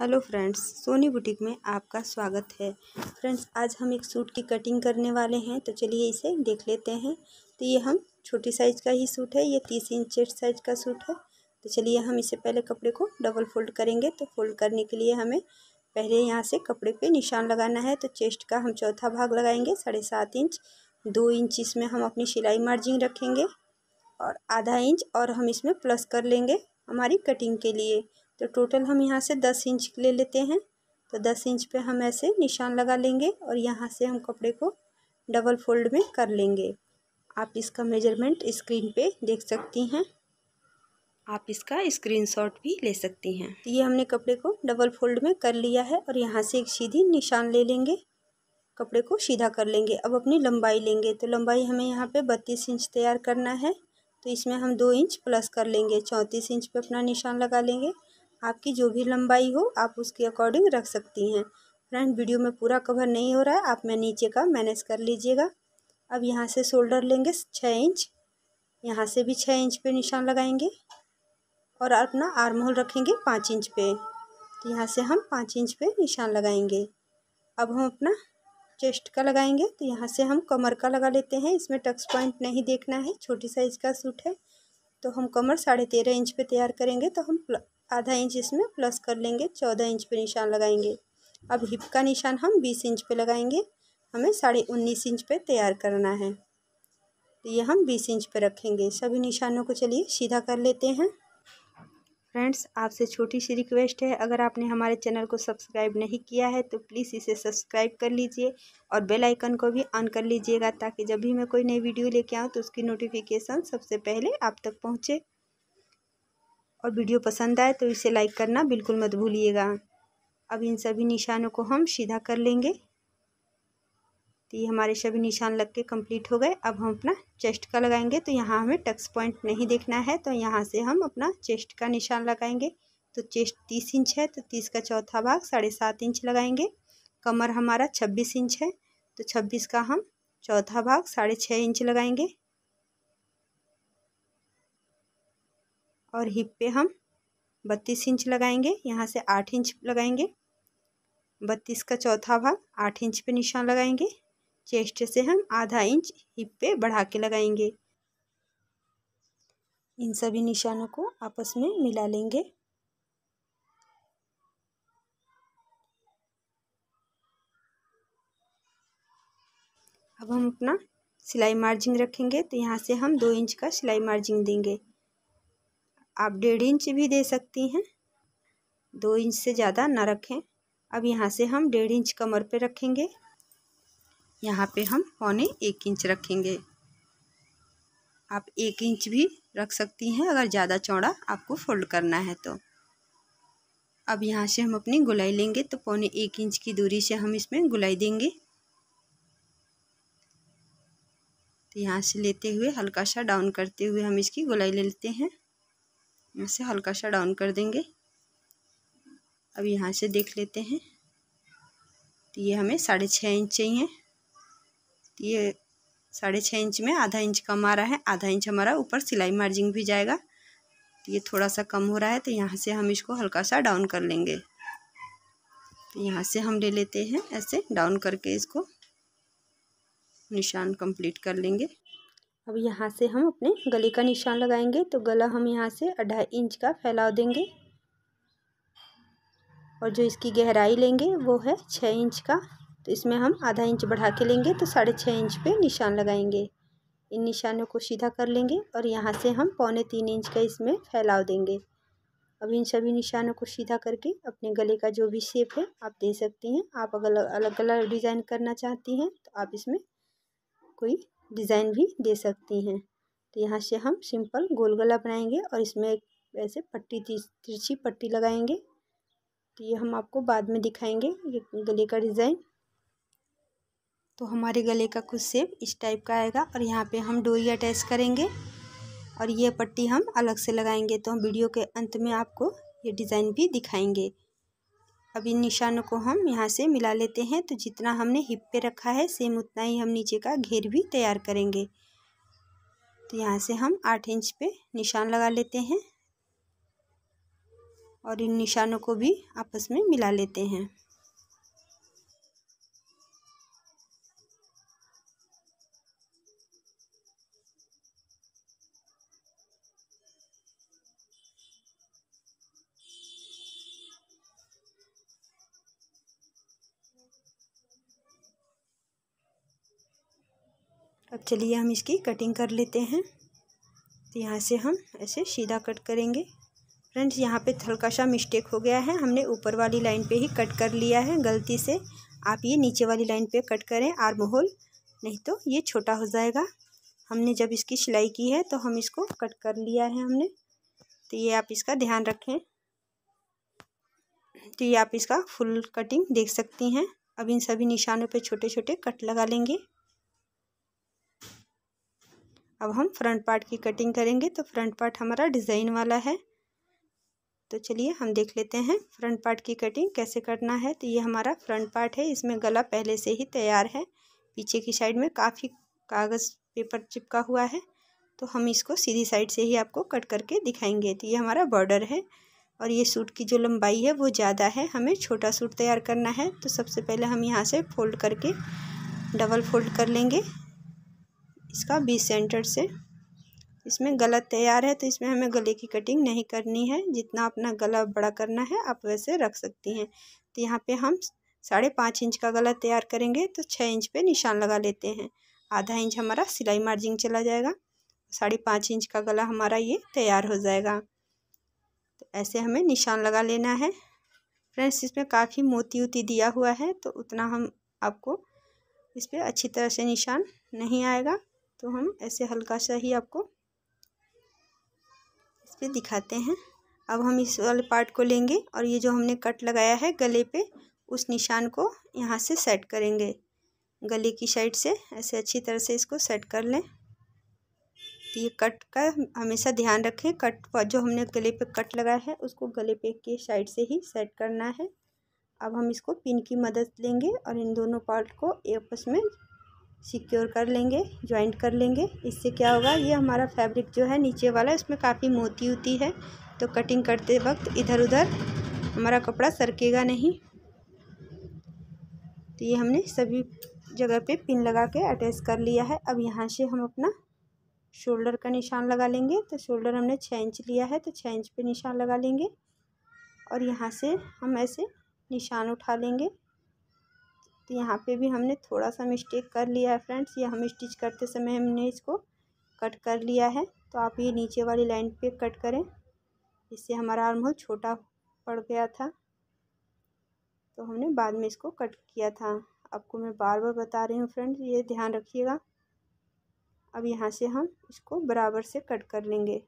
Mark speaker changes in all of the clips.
Speaker 1: hello friends Soni boutique में आपका स्वागत है फ्रेंड्स आज हम एक सूट की कटिंग करने वाले हैं तो चलिए इसे देख लेते हैं तो ये हम छोटी साइज़ का ही सूट है ये तीस इंच साइज़ का सूट है तो चलिए हम इसे पहले कपड़े को डबल फोल्ड करेंगे तो फोल्ड करने के लिए हमें पहले यहाँ से कपड़े पे निशान लगाना है तो चेस्ट का हम चौथा भाग लगाएंगे साढ़े सात इंच दो इंच इसमें हम अपनी सिलाई मार्जिन रखेंगे और आधा इंच और हम इसमें प्लस कर लेंगे हमारी कटिंग के लिए तो टोटल हम यहाँ से दस इंच ले लेते हैं तो दस इंच पे हम ऐसे निशान लगा लेंगे और यहाँ से हम कपड़े को डबल फोल्ड में कर लेंगे आप इसका मेजरमेंट स्क्रीन पे देख सकती हैं आप इसका स्क्रीनशॉट भी ले सकती हैं तो ये हमने कपड़े को डबल फोल्ड में कर लिया है और यहाँ से एक सीधी निशान ले लेंगे कपड़े को सीधा कर लेंगे अब अपनी लंबाई लेंगे तो लंबाई हमें यहाँ पे बत्तीस इंच तैयार करना है तो इसमें हम दो इंच प्लस कर लेंगे चौंतीस इंच पे अपना निशान लगा लेंगे आपकी जो भी लंबाई हो आप उसके अकॉर्डिंग रख सकती हैं फ्रेंड वीडियो में पूरा कवर नहीं हो रहा है आप मैं नीचे का मैनेज कर लीजिएगा अब यहाँ से शोल्डर लेंगे छः इंच यहाँ से भी छः इंच पे निशान लगाएंगे और अपना आर्म होल रखेंगे पाँच इंच पे तो यहाँ से हम पाँच इंच पे निशान लगाएंगे अब हम अपना चेस्ट का लगाएंगे तो यहाँ से हम कमर का लगा लेते हैं इसमें टक्स पॉइंट नहीं देखना है छोटी साइज़ का सूट है तो हम कमर साढ़े तेरह इंच पे तैयार करेंगे तो हम आधा इंच इसमें प्लस कर लेंगे चौदह इंच पे निशान लगाएंगे अब हिप का निशान हम बीस इंच पे लगाएंगे हमें साढ़े उन्नीस इंच पे तैयार करना है तो ये हम बीस इंच पे रखेंगे सभी निशानों को चलिए सीधा कर लेते हैं फ्रेंड्स आपसे छोटी सी रिक्वेस्ट है अगर आपने हमारे चैनल को सब्सक्राइब नहीं किया है तो प्लीज़ इसे सब्सक्राइब कर लीजिए और बेल आइकन को भी ऑन कर लीजिएगा ताकि जब भी मैं कोई नई वीडियो लेके आऊँ तो उसकी नोटिफिकेशन सबसे पहले आप तक पहुँचे और वीडियो पसंद आए तो इसे लाइक करना बिल्कुल मत भूलिएगा अब इन सभी निशानों को हम सीधा कर लेंगे तो ये हमारे सभी निशान लग के कम्प्लीट हो गए अब हम अपना चेस्ट का लगाएंगे तो यहाँ हमें टक्स पॉइंट नहीं देखना है तो यहाँ से हम अपना चेस्ट का निशान लगाएंगे तो चेस्ट तीस इंच है तो तीस का चौथा भाग साढ़े सात इंच लगाएंगे कमर हमारा छब्बीस इंच है तो छब्बीस का हम चौथा भाग साढ़े छः इंच लगाएंगे और हिप पे हम बत्तीस इंच लगाएंगे यहाँ से आठ इंच लगाएंगे बत्तीस का चौथा भाग आठ इंच पे निशान लगाएंगे चेस्ट से हम आधा इंच हिप पे बढ़ा के लगाएंगे इन सभी निशानों को आपस में मिला लेंगे अब हम अपना सिलाई मार्जिंग रखेंगे तो यहाँ से हम दो इंच का सिलाई मार्जिंग देंगे आप डेढ़ इंच भी दे सकती हैं दो इंच से ज़्यादा ना रखें अब यहाँ से हम डेढ़ इंच कमर पे रखेंगे यहाँ पे हम पौने एक इंच रखेंगे आप एक इंच भी रख सकती हैं अगर ज़्यादा चौड़ा आपको फोल्ड करना है तो अब यहाँ से हम अपनी गुलाई लेंगे तो पौने एक इंच की दूरी से हम इसमें गुलाई देंगे तो यहाँ से लेते हुए हल्का सा डाउन करते हुए हम इसकी गुलाई ले लेते हैं यहाँ से हल्का सा डाउन कर देंगे अब यहाँ से देख लेते हैं तो ये हमें साढ़े छः इंच चाहिए तो ये साढ़े छः इंच में आधा इंच कम आ रहा है आधा इंच हमारा ऊपर सिलाई मार्जिन भी जाएगा तो ये थोड़ा सा कम हो रहा है तो यहाँ से हम इसको हल्का सा डाउन कर लेंगे तो यहाँ से हम ले लेते हैं ऐसे डाउन करके इसको निशान कंप्लीट कर लेंगे अब यहाँ से हम अपने गले का निशान लगाएंगे तो गला हम यहाँ से अढ़ाई इंच का फैलाव देंगे और जो इसकी गहराई लेंगे वो है छः इंच का तो इसमें हम आधा इंच बढ़ा के लेंगे तो साढ़े छः इंच पे निशान लगाएंगे इन निशानों को सीधा कर लेंगे और यहाँ से हम पौने तीन इंच का इसमें फैलाव देंगे अब इन सभी निशानों को सीधा करके अपने गले का जो भी शेप है आप दे सकती हैं आप अगर अलग अलग डिज़ाइन करना चाहती हैं तो आप इसमें कोई डिज़ाइन भी दे सकती हैं तो यहाँ से हम सिंपल गोल गला बनाएंगे और इसमें एक ऐसे पट्टी तिरछी पट्टी लगाएंगे तो ये हम आपको बाद में दिखाएंगे ये गले का डिज़ाइन तो हमारे गले का कुछ सेप इस टाइप का आएगा और यहाँ पे हम डोरी अटैच करेंगे और ये पट्टी हम अलग से लगाएंगे तो हम वीडियो के अंत में आपको ये डिज़ाइन भी दिखाएंगे अब इन निशानों को हम यहाँ से मिला लेते हैं तो जितना हमने हिप पे रखा है सेम उतना ही हम नीचे का घेर भी तैयार करेंगे तो यहाँ से हम आठ इंच पे निशान लगा लेते हैं और इन निशानों को भी आपस में मिला लेते हैं अब चलिए हम इसकी कटिंग कर लेते हैं तो यहाँ से हम ऐसे सीधा कट करेंगे फ्रेंड्स यहाँ पे हल्का सा मिस्टेक हो गया है हमने ऊपर वाली लाइन पे ही कट कर लिया है गलती से आप ये नीचे वाली लाइन पे कट करें आर्म होल नहीं तो ये छोटा हो जाएगा हमने जब इसकी सिलाई की है तो हम इसको कट कर लिया है हमने तो ये आप इसका ध्यान रखें तो ये आप इसका फुल कटिंग देख सकती हैं अब इन सभी निशानों पे छोटे छोटे कट लगा लेंगे अब हम फ्रंट पार्ट की कटिंग करेंगे तो फ्रंट पार्ट हमारा डिज़ाइन वाला है तो चलिए हम देख लेते हैं फ्रंट पार्ट की कटिंग कैसे करना है तो ये हमारा फ्रंट पार्ट है इसमें गला पहले से ही तैयार है पीछे की साइड में काफ़ी कागज़ पेपर चिपका हुआ है तो हम इसको सीधी साइड से ही आपको कट करके दिखाएंगे तो ये हमारा बॉर्डर है और ये सूट की जो लंबाई है वो ज़्यादा है हमें छोटा सूट तैयार करना है तो सबसे पहले हम यहाँ से फोल्ड करके डबल फोल्ड कर लेंगे इसका बीस सेंटर से इसमें गला तैयार है तो इसमें हमें गले की कटिंग नहीं करनी है जितना अपना गला बड़ा करना है आप वैसे रख सकती हैं तो यहाँ पे हम साढ़े पाँच इंच का गला तैयार करेंगे तो छः इंच पे निशान लगा लेते हैं आधा इंच हमारा सिलाई मार्जिन चला जाएगा साढ़े पाँच इंच का गला हमारा ये तैयार हो जाएगा तो ऐसे हमें निशान लगा लेना है फ्रेंड्स इसमें काफ़ी मोती उती दिया हुआ है तो उतना हम आपको इस पर अच्छी तरह से निशान नहीं आएगा तो हम ऐसे हल्का सा ही आपको इस पर दिखाते हैं अब हम इस वाले पार्ट को लेंगे और ये जो हमने कट लगाया है गले पे उस निशान को यहाँ से सेट करेंगे गले की साइड से ऐसे अच्छी तरह से इसको सेट कर लें तो ये कट का हमेशा ध्यान रखें कट जो हमने गले पे कट लगाया है उसको गले पे के साइड से ही सेट करना है अब हम इसको पिन की मदद लेंगे और इन दोनों पार्ट को आपस में सिक्योर कर लेंगे ज्वाइंट कर लेंगे इससे क्या होगा ये हमारा फैब्रिक जो है नीचे वाला इसमें काफ़ी मोती होती है तो कटिंग करते वक्त इधर उधर हमारा कपड़ा सरकेगा नहीं तो ये हमने सभी जगह पे पिन लगा के अटैच कर लिया है अब यहाँ से हम अपना शोल्डर का निशान लगा लेंगे तो शोल्डर हमने छः इंच लिया है तो छः इंच पे निशान लगा लेंगे और यहाँ से हम ऐसे निशान उठा लेंगे तो यहाँ पे भी हमने थोड़ा सा मिस्टेक कर लिया है फ्रेंड्स ये हम स्टिच करते समय हमने इसको कट कर लिया है तो आप ये नीचे वाली लाइन पे कट करें इससे हमारा आर्म होल छोटा पड़ गया था तो हमने बाद में इसको कट किया था आपको मैं बार बार बता रही हूँ फ्रेंड्स ये ध्यान रखिएगा अब यहाँ से हम इसको बराबर से कट कर लेंगे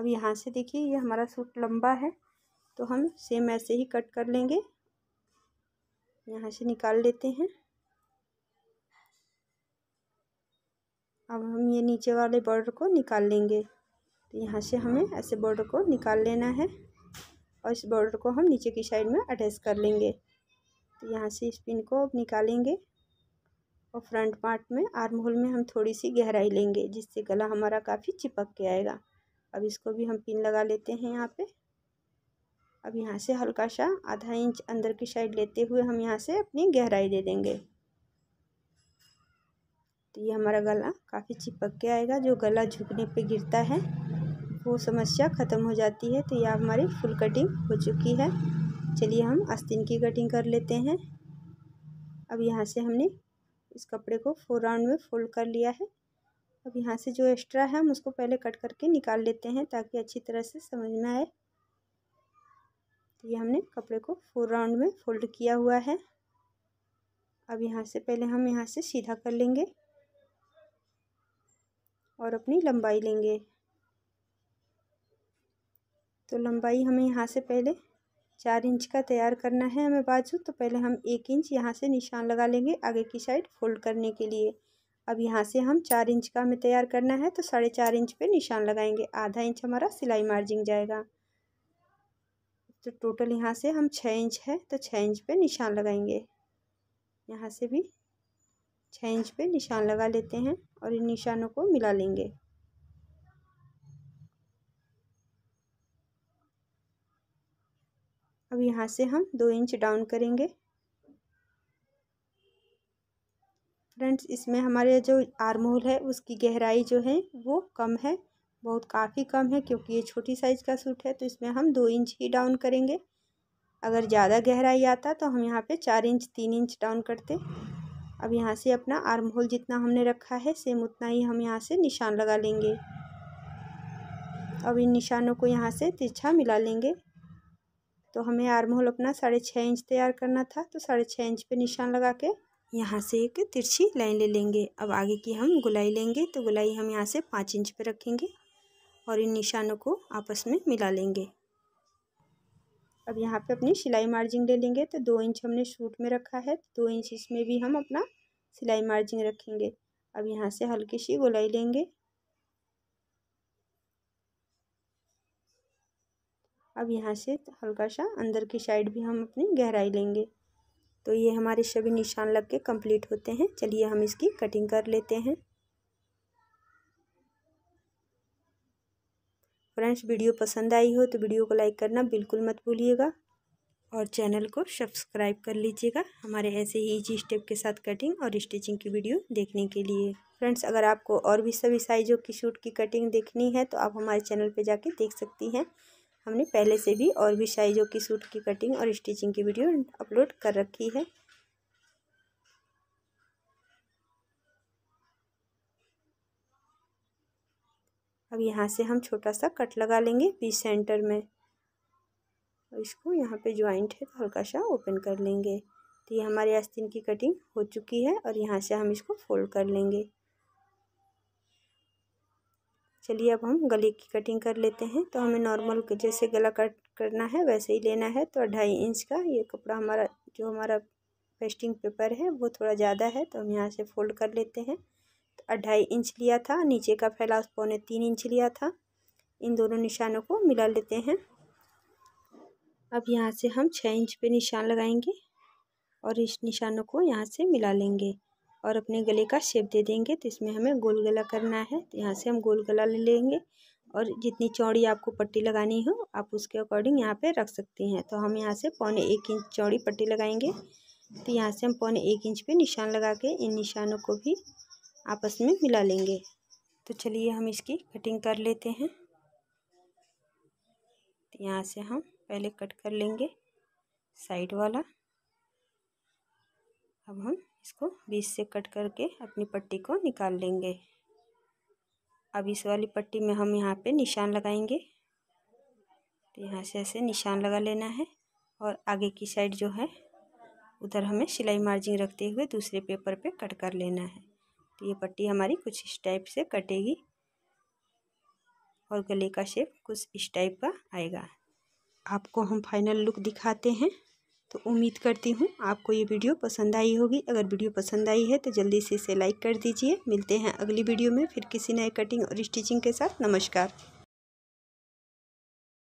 Speaker 1: अब यहाँ से देखिए ये हमारा सूट लंबा है तो हम सेम ऐसे ही कट कर लेंगे यहाँ से निकाल लेते हैं अब हम ये नीचे वाले बॉर्डर को निकाल लेंगे तो यहाँ से हमें ऐसे बॉर्डर को निकाल लेना है और इस बॉर्डर को हम नीचे की साइड में अटैच कर लेंगे तो यहाँ से इस पिन को अब निकालेंगे और फ्रंट पार्ट में आर्म होल में हम थोड़ी सी गहराई लेंगे जिससे गला हमारा काफ़ी चिपक के आएगा अब इसको भी हम पिन लगा लेते हैं यहाँ पे अब यहाँ से हल्का सा आधा इंच अंदर की साइड लेते हुए हम यहाँ से अपनी गहराई दे देंगे तो ये हमारा गला काफ़ी चिपक के आएगा जो गला झुकने पे गिरता है वो समस्या ख़त्म हो जाती है तो यह हमारी फुल कटिंग हो चुकी है चलिए हम आस्तीन की कटिंग कर लेते हैं अब यहाँ से हमने इस कपड़े को फोर राउंड में फोल्ड कर लिया है अब यहाँ से जो एक्स्ट्रा है हम उसको पहले कट करके निकाल लेते हैं ताकि अच्छी तरह से समझ में आए तो ये हमने कपड़े को फोर राउंड में फोल्ड किया हुआ है अब यहाँ से पहले हम यहाँ से सीधा कर लेंगे और अपनी लंबाई लेंगे तो लंबाई हमें यहाँ से पहले चार इंच का तैयार करना है हमें बाजू तो पहले हम एक इंच यहाँ से निशान लगा लेंगे आगे की साइड फोल्ड करने के लिए अब यहाँ से हम चार इंच का हमें तैयार करना है तो साढ़े चार इंच पे निशान लगाएंगे आधा इंच हमारा सिलाई मार्जिन जाएगा तो टोटल यहाँ से हम छः इंच है तो छः इंच पे निशान लगाएंगे यहाँ से भी छः इंच पे निशान लगा लेते हैं और इन निशानों को मिला लेंगे अब यहाँ से हम दो इंच डाउन करेंगे फ्रेंड्स इसमें हमारे जो आर्म होल है उसकी गहराई जो है वो कम है बहुत काफ़ी कम है क्योंकि ये छोटी साइज़ का सूट है तो इसमें हम दो इंच ही डाउन करेंगे अगर ज़्यादा गहराई आता तो हम यहाँ पे चार इंच तीन इंच डाउन करते अब यहाँ से अपना आर्म होल जितना हमने रखा है सेम उतना ही हम यहाँ से निशान लगा लेंगे अब इन निशानों को यहाँ से तिरछा मिला लेंगे तो हमें आर्म होल अपना साढ़े छः इंच तैयार करना था तो साढ़े छः इंच पर निशान लगा के यहाँ से एक तिरछी लाइन ले लेंगे अब आगे की हम गुलाई लेंगे तो गुलाई हम यहाँ से पाँच इंच पर रखेंगे और इन निशानों को आपस में मिला लेंगे अब यहाँ पे अपनी सिलाई मार्जिन ले लेंगे तो दो इंच हमने सूट में रखा है तो दो इंच इसमें भी हम अपना सिलाई मार्जिन रखेंगे अब यहाँ से हल्की सी गुलाई लेंगे अब यहाँ से हल्का सा अंदर की साइड भी हम अपनी गहराई लेंगे तो ये हमारे सभी निशान लग के कंप्लीट होते हैं चलिए हम इसकी कटिंग कर लेते हैं फ्रेंड्स वीडियो पसंद आई हो तो वीडियो को लाइक करना बिल्कुल मत भूलिएगा और चैनल को सब्सक्राइब कर लीजिएगा हमारे ऐसे ही इजी स्टेप के साथ कटिंग और स्टिचिंग की वीडियो देखने के लिए फ्रेंड्स अगर आपको और भी सभी साइज़ों की सूट की कटिंग देखनी है तो आप हमारे चैनल पे जाके देख सकती हैं हमने पहले से भी और भी साइजों की सूट की कटिंग और स्टिचिंग की वीडियो अपलोड कर रखी है अब यहाँ से हम छोटा सा कट लगा लेंगे बीच सेंटर में और इसको यहाँ पे ज्वाइंट है तो हल्का सा ओपन कर लेंगे तो ये हमारे आस्तीन की कटिंग हो चुकी है और यहाँ से हम इसको फोल्ड कर लेंगे चलिए अब हम गले की कटिंग कर लेते हैं तो हमें नॉर्मल जैसे गला कट करना है वैसे ही लेना है तो ढाई इंच का ये कपड़ा हमारा जो हमारा पेस्टिंग पेपर है वो थोड़ा ज़्यादा है तो हम यहाँ से फोल्ड कर लेते हैं तो ढाई इंच लिया था नीचे का फैलाव पौने तीन इंच लिया था इन दोनों निशानों को मिला लेते हैं अब यहाँ से हम छः इंच पे निशान लगाएंगे और इस निशानों को यहाँ से मिला लेंगे और अपने गले का शेप दे देंगे तो इसमें हमें गोल गला करना है तो यहाँ से हम गोल गला ले लेंगे और जितनी चौड़ी आपको पट्टी लगानी हो आप उसके अकॉर्डिंग यहाँ पे रख सकती हैं तो हम यहाँ से पौने एक इंच चौड़ी पट्टी लगाएंगे तो यहाँ से हम पौने एक इंच पे निशान लगा के इन निशानों को भी आपस में मिला लेंगे तो चलिए हम इसकी कटिंग कर लेते हैं तो यहाँ से हम पहले कट कर लेंगे साइड वाला अब हम इसको बीच से कट करके अपनी पट्टी को निकाल लेंगे अब इस वाली पट्टी में हम यहाँ पे निशान लगाएंगे तो यहाँ से ऐसे निशान लगा लेना है और आगे की साइड जो है उधर हमें सिलाई मार्जिन रखते हुए दूसरे पेपर पे कट कर लेना है तो ये पट्टी हमारी कुछ इस टाइप से कटेगी और गले का शेप कुछ इस टाइप का आएगा आपको हम फाइनल लुक दिखाते हैं तो उम्मीद करती हूँ आपको ये वीडियो पसंद आई होगी अगर वीडियो पसंद आई है तो जल्दी से इसे लाइक कर दीजिए मिलते हैं अगली वीडियो में फिर किसी नए कटिंग और स्टिचिंग के साथ नमस्कार